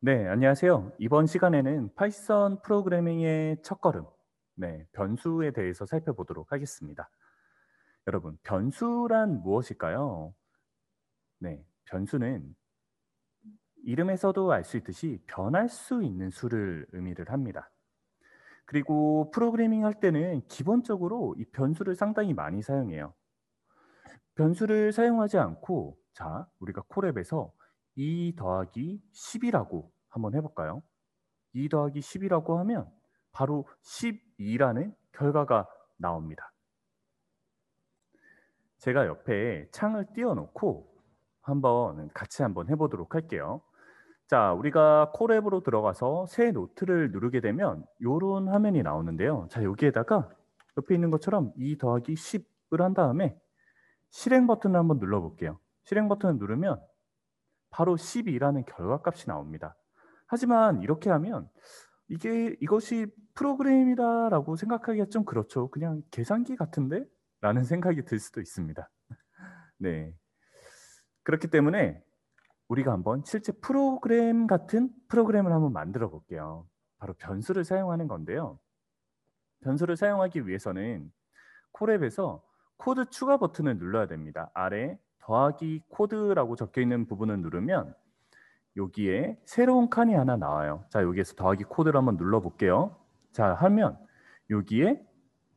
네, 안녕하세요. 이번 시간에는 파이썬 프로그래밍의 첫걸음, 네, 변수에 대해서 살펴보도록 하겠습니다. 여러분, 변수란 무엇일까요? 네, 변수는 이름에서도 알 수 있듯이 변할 수 있는 수를 의미를 합니다. 그리고 프로그래밍 할 때는 기본적으로 이 변수를 상당히 많이 사용해요. 변수를 사용하지 않고 자, 우리가 콜랩에서 2 더하기 10이라고 한번 해볼까요? 2 더하기 10이라고 하면 바로 12라는 결과가 나옵니다. 제가 옆에 창을 띄워놓고 한번 같이 한번 해보도록 할게요. 자, 우리가 콜앱으로 들어가서 새 노트를 누르게 되면 이런 화면이 나오는데요. 자, 여기에다가 옆에 있는 것처럼 2 더하기 10을 한 다음에 실행 버튼을 한번 눌러볼게요. 실행 버튼을 누르면 바로 12라는 결과값이 나옵니다. 하지만 이렇게 하면 이게 이것이 프로그램이다라고 생각하기가 좀 그렇죠. 그냥 계산기 같은데? 라는 생각이 들 수도 있습니다. 네. 그렇기 때문에 우리가 한번 실제 프로그램 같은 프로그램을 한번 만들어 볼게요. 바로 변수를 사용하는 건데요. 변수를 사용하기 위해서는 콜앱에서 코드 추가 버튼을 눌러야 됩니다. 아래 더하기 코드라고 적혀 있는 부분을 누르면 여기에 새로운 칸이 하나 나와요. 자, 여기에서 더하기 코드를 한번 눌러 볼게요. 자, 하면 여기에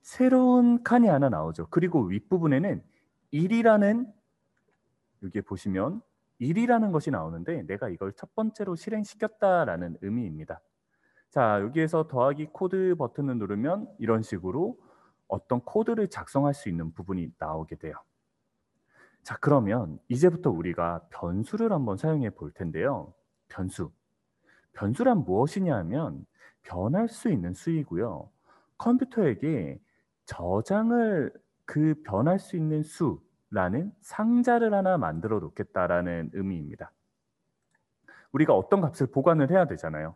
새로운 칸이 하나 나오죠. 그리고 윗부분에는 1이라는 여기에 보시면 1이라는 것이 나오는데 내가 이걸 첫 번째로 실행시켰다라는 의미입니다. 자, 여기에서 더하기 코드 버튼을 누르면 이런 식으로 어떤 코드를 작성할 수 있는 부분이 나오게 돼요. 자, 그러면 이제부터 우리가 변수를 한번 사용해 볼 텐데요. 변수. 변수란 무엇이냐 하면 변할 수 있는 수이고요. 컴퓨터에게 저장을 그 변할 수 있는 수라는 상자를 하나 만들어 놓겠다라는 의미입니다. 우리가 어떤 값을 보관을 해야 되잖아요.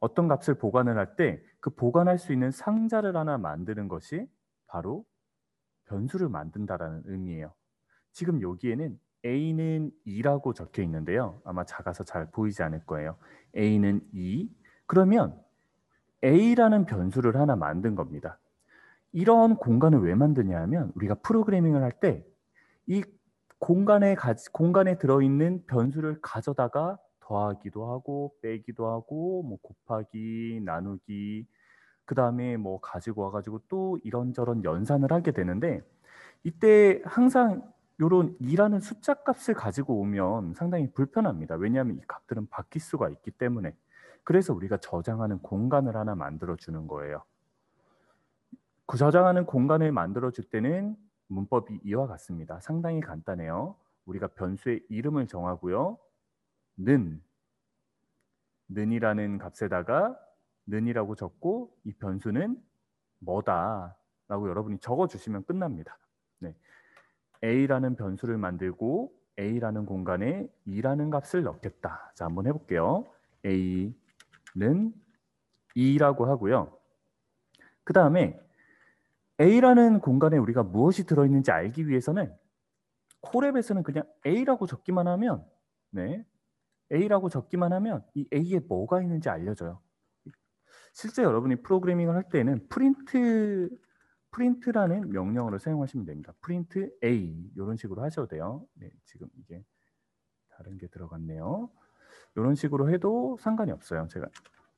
어떤 값을 보관을 할 때 그 보관할 수 있는 상자를 하나 만드는 것이 바로 변수를 만든다라는 의미예요. 지금 여기에는 A는 2라고 적혀 있는데요. 아마 작아서 잘 보이지 않을 거예요. A는 2. E. 그러면 A라는 변수를 하나 만든 겁니다. 이런 공간을 왜 만드냐 하면 우리가 프로그래밍을 할 때 이 공간에 공간에 들어 있는 변수를 가져다가 더하기도 하고 빼기도 하고 뭐 곱하기, 나누기 그다음에 뭐 가지고 와 가지고 또 이런저런 연산을 하게 되는데 이때 항상 이런 2라는 숫자 값을 가지고 오면 상당히 불편합니다. 왜냐하면 이 값들은 바뀔 수가 있기 때문에. 그래서 우리가 저장하는 공간을 하나 만들어 주는 거예요. 그 저장하는 공간을 만들어 줄 때는 문법이 이와 같습니다. 상당히 간단해요. 우리가 변수의 이름을 정하고요. 는 는이라는 값에다가 는이라고 적고 이 변수는 뭐다라고 여러분이 적어 주시면 끝납니다. 네. a라는 변수를 만들고 a라는 공간에 2라는 값을 넣겠다. 자, 한번 해볼게요. a는 2라고 하고요. 그 다음에 a라는 공간에 우리가 무엇이 들어있는지 알기 위해서는 코랩에서는 그냥 a라고 적기만 하면 네, a라고 적기만 하면 이 a에 뭐가 있는지 알려줘요. 실제 여러분이 프로그래밍을 할 때는 프린트 프린트라는명령어로 사용하시면 됩니다. 프린트 a 이런 식으로 하셔도 돼요. 네, 지금 이게 다른 게 들어갔네요. 이런 식으로 해도 상관이 없어요. 제가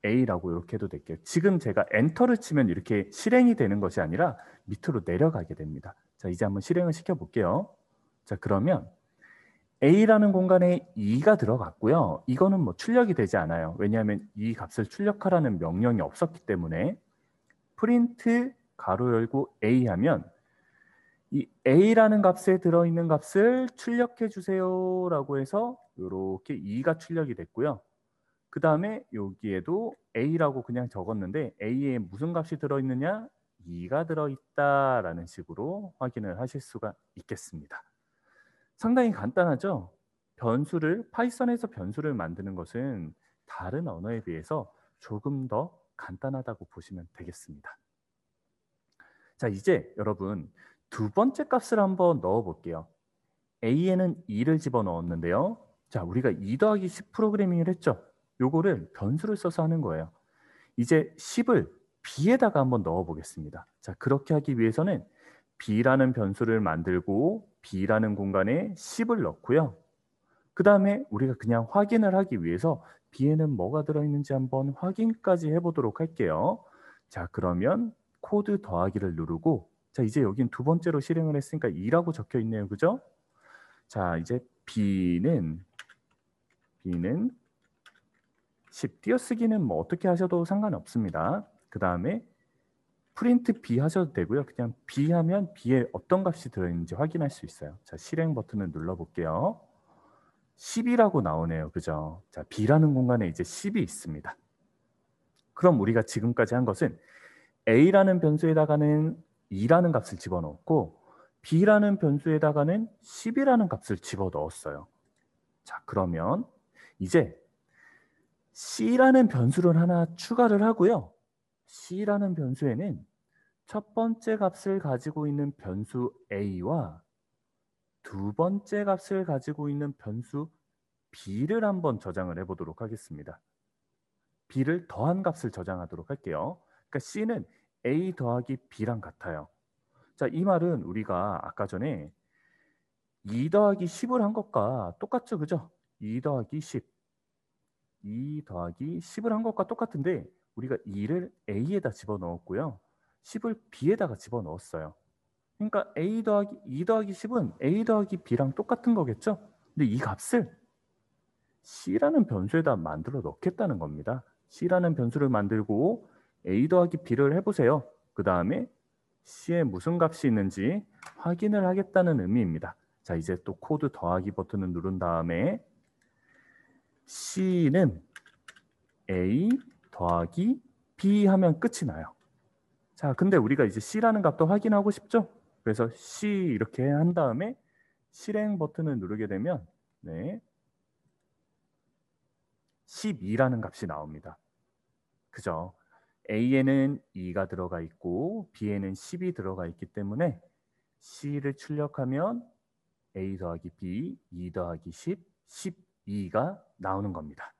a라고 이렇게 해도 될게요. 지금 제가 엔터를 치면 이렇게 실행이 되는 것이 아니라 밑으로 내려가게 됩니다. 자, 이제 한번 실행을 시켜 볼게요. 자, 그러면 A라는 공간에 2가 들어갔고요. 이거는 뭐 출력이 되지 않아요. 왜냐하면 이 e 값을 출력하라는 명령이 없었기 때문에 프린트 가로 열고 A 하면 이 A라는 값에 들어있는 값을 출력해 주세요라고 해서 이렇게 2가 출력이 됐고요. 그 다음에 여기에도 A라고 그냥 적었는데 A에 무슨 값이 들어있느냐? 2가 들어있다라는 식으로 확인을 하실 수가 있겠습니다. 상당히 간단하죠? 변수를 파이썬에서 변수를 만드는 것은 다른 언어에 비해서 조금 더 간단하다고 보시면 되겠습니다. 자, 이제 여러분 두 번째 값을 한번 넣어 볼게요. a에는 2를 집어넣었는데요. 자, 우리가 2 더하기 10 프로그래밍을 했죠. 요거를 변수를 써서 하는 거예요. 이제 10을 b에다가 한번 넣어 보겠습니다. 자, 그렇게 하기 위해서는 b라는 변수를 만들고 b라는 공간에 10을 넣고요. 그 다음에 우리가 그냥 확인을 하기 위해서 b에는 뭐가 들어있는지 한번 확인까지 해보도록 할게요. 자, 그러면 코드 더하기를 누르고 자 이제 여긴 두 번째로 실행을 했으니까 2라고 적혀 있네요. 그죠? 자 이제 B는 B는 10 띄어쓰기는 뭐 어떻게 하셔도 상관없습니다. 그 다음에 프린트 B 하셔도 되고요. 그냥 B 하면 B에 어떤 값이 들어있는지 확인할 수 있어요. 자 실행 버튼을 눌러볼게요. 10이라고 나오네요. 그죠? 자 B라는 공간에 이제 10이 있습니다. 그럼 우리가 지금까지 한 것은 a라는 변수에다가는 2라는 값을 집어넣었고 b라는 변수에다가는 10이라는 값을 집어넣었어요. 자 그러면 이제 c라는 변수를 하나 추가를 하고요. c라는 변수에는 첫 번째 값을 가지고 있는 변수 a와 두 번째 값을 가지고 있는 변수 b를 한번 저장을 해보도록 하겠습니다. b를 더한 값을 저장하도록 할게요. 그러니까 C는 A 더하기 B랑 같아요. 자, 이 말은 우리가 아까 전에 2 e 더하기 10을 한 것과 똑같죠, 그죠? 2 e 더하기 10. 2 e 더하기 10을 한 것과 똑같은데 우리가 2를 A에다 집어넣었고요. 10을 B에다가 집어넣었어요. 그러니까 A 더하기 2 더하기 10은 A 더하기 B랑 똑같은 거겠죠? 근데 이 값을 C라는 변수에다 만들어 넣겠다는 겁니다. C라는 변수를 만들고 a 더하기 b를 해보세요. 그 다음에 c에 무슨 값이 있는지 확인을 하겠다는 의미입니다. 자 이제 또 코드 더하기 버튼을 누른 다음에 c는 a 더하기 b 하면 끝이 나요. 자 근데 우리가 이제 c라는 값도 확인하고 싶죠? 그래서 c 이렇게 한 다음에 실행 버튼을 누르게 되면 네 12라는 값이 나옵니다. 그죠? A에는 2가 들어가 있고 B에는 10이 들어가 있기 때문에 C를 출력하면 A 더하기 B, 2 e 더하기 10, 12가 나오는 겁니다.